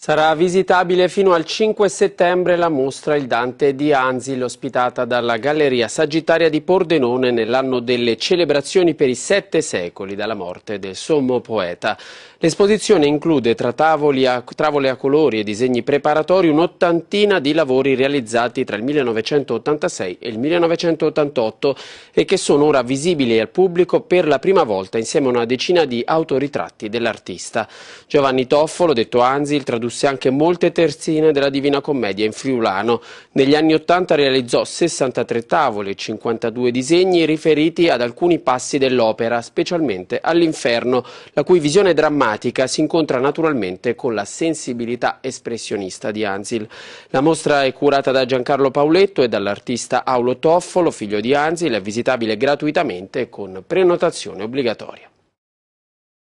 Sarà visitabile fino al 5 settembre la mostra Il Dante di Anzil ospitata dalla Galleria Sagittaria di Pordenone nell'anno delle celebrazioni per i sette secoli dalla morte del sommo poeta. L'esposizione include tra a, tavole a colori e disegni preparatori un'ottantina di lavori realizzati tra il 1986 e il 1988 e che sono ora visibili al pubblico per la prima volta insieme a una decina di autoritratti dell'artista. Giovanni Toffolo, detto Anzil, traduttore produsse anche molte terzine della Divina Commedia in friulano. Negli anni Ottanta realizzò 63 tavole e 52 disegni riferiti ad alcuni passi dell'opera, specialmente all'inferno, la cui visione drammatica si incontra naturalmente con la sensibilità espressionista di Anzil. La mostra è curata da Giancarlo Pauletto e dall'artista Aulo Toffolo, figlio di Anzil, è visitabile gratuitamente con prenotazione obbligatoria.